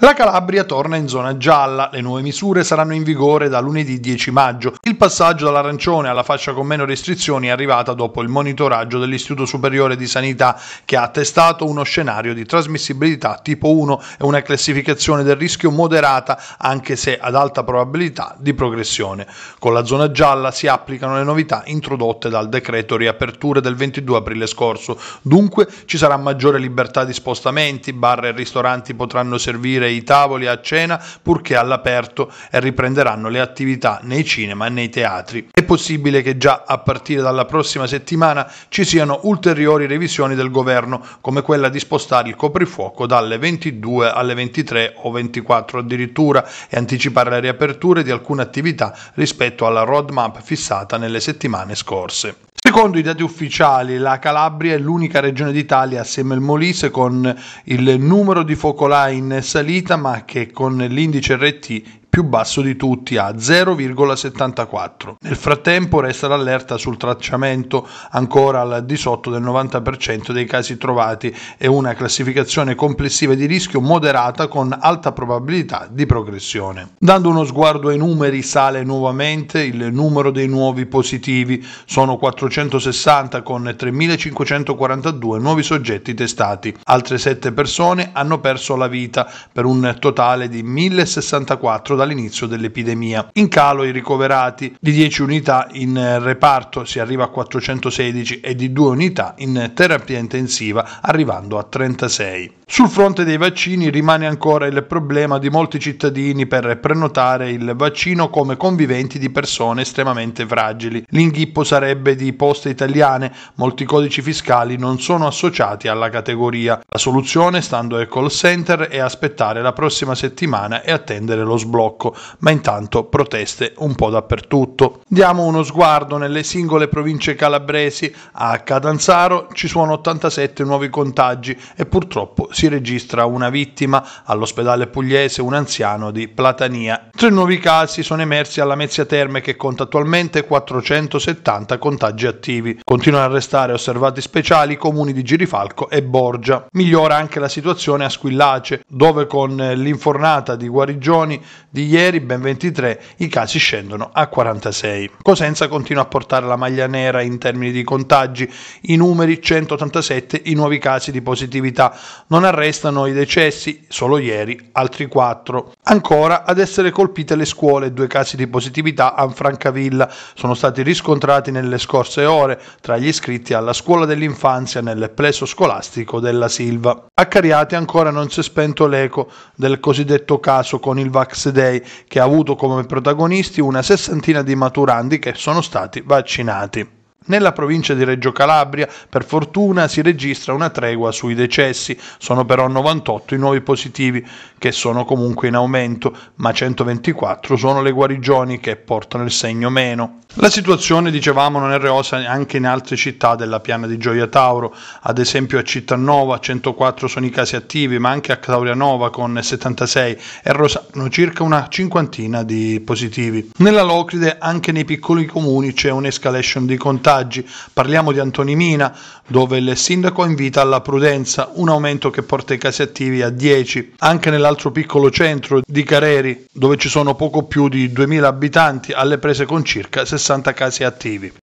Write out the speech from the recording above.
La Calabria torna in zona gialla, le nuove misure saranno in vigore da lunedì 10 maggio. Il passaggio dall'arancione alla fascia con meno restrizioni è arrivata dopo il monitoraggio dell'Istituto Superiore di Sanità che ha attestato uno scenario di trasmissibilità tipo 1 e una classificazione del rischio moderata anche se ad alta probabilità di progressione. Con la zona gialla si applicano le novità introdotte dal decreto riaperture del 22 aprile scorso, dunque ci sarà maggiore libertà di spostamenti, bar e ristoranti potranno servire aprire i tavoli a cena purché all'aperto e riprenderanno le attività nei cinema e nei teatri. È possibile che già a partire dalla prossima settimana ci siano ulteriori revisioni del governo, come quella di spostare il coprifuoco dalle 22 alle 23 o 24 addirittura e anticipare le riaperture di alcune attività rispetto alla roadmap fissata nelle settimane scorse. Secondo i dati ufficiali, la Calabria è l'unica regione d'Italia assieme al Molise con il numero di focolai in salita, ma che con l'indice RT più basso di tutti a 0,74. Nel frattempo resta l'allerta sul tracciamento ancora al di sotto del 90% dei casi trovati e una classificazione complessiva di rischio moderata con alta probabilità di progressione. Dando uno sguardo ai numeri sale nuovamente il numero dei nuovi positivi, sono 460 con 3.542 nuovi soggetti testati. Altre 7 persone hanno perso la vita per un totale di 1.064 dall'inizio dell'epidemia. In calo i ricoverati di 10 unità in eh, reparto si arriva a 416 e di 2 unità in terapia intensiva arrivando a 36. Sul fronte dei vaccini rimane ancora il problema di molti cittadini per prenotare il vaccino come conviventi di persone estremamente fragili. L'inghippo sarebbe di poste italiane, molti codici fiscali non sono associati alla categoria. La soluzione, stando al call center, è aspettare la prossima settimana e attendere lo sblocco blocco, ma intanto proteste un po' dappertutto. Diamo uno sguardo nelle singole province calabresi. A Catanzaro ci sono 87 nuovi contagi e purtroppo si registra una vittima, all'ospedale pugliese un anziano di Platania. Tre nuovi casi sono emersi alla Mezzia Terme che conta attualmente 470 contagi attivi. Continuano a restare osservati speciali i comuni di Girifalco e Borgia. Migliora anche la situazione a Squillace, dove con l'infornata di guarigioni di ieri, ben 23, i casi scendono a 46. Cosenza continua a portare la maglia nera in termini di contagi, i numeri 187, i nuovi casi di positività, non arrestano i decessi, solo ieri altri 4. Ancora ad essere colpite le scuole, due casi di positività a Francavilla sono stati riscontrati nelle scorse ore tra gli iscritti alla scuola dell'infanzia nel plesso scolastico della Silva. A Cariate ancora non si è spento l'eco del cosiddetto caso con il Vaxdel europei che ha avuto come protagonisti una sessantina di maturandi che sono stati vaccinati. Nella provincia di Reggio Calabria, per fortuna, si registra una tregua sui decessi, sono però 98 i nuovi positivi, che sono comunque in aumento, ma 124 sono le guarigioni che portano il segno meno. La situazione, dicevamo, non è reosa anche in altre città della piana di Gioia Tauro, ad esempio a Cittanova 104 sono i casi attivi, ma anche a Claudianova con 76 e Rosano circa una cinquantina di positivi. Nella Locride anche nei piccoli comuni c'è un'escalation di contatti sondaggi, parliamo di Antonimina dove il sindaco invita alla prudenza, un aumento che porta i casi attivi a 10. Anche nell'altro piccolo centro di Careri, dove ci sono poco più di 2000 abitanti, alle prese con circa 60 casi attivi.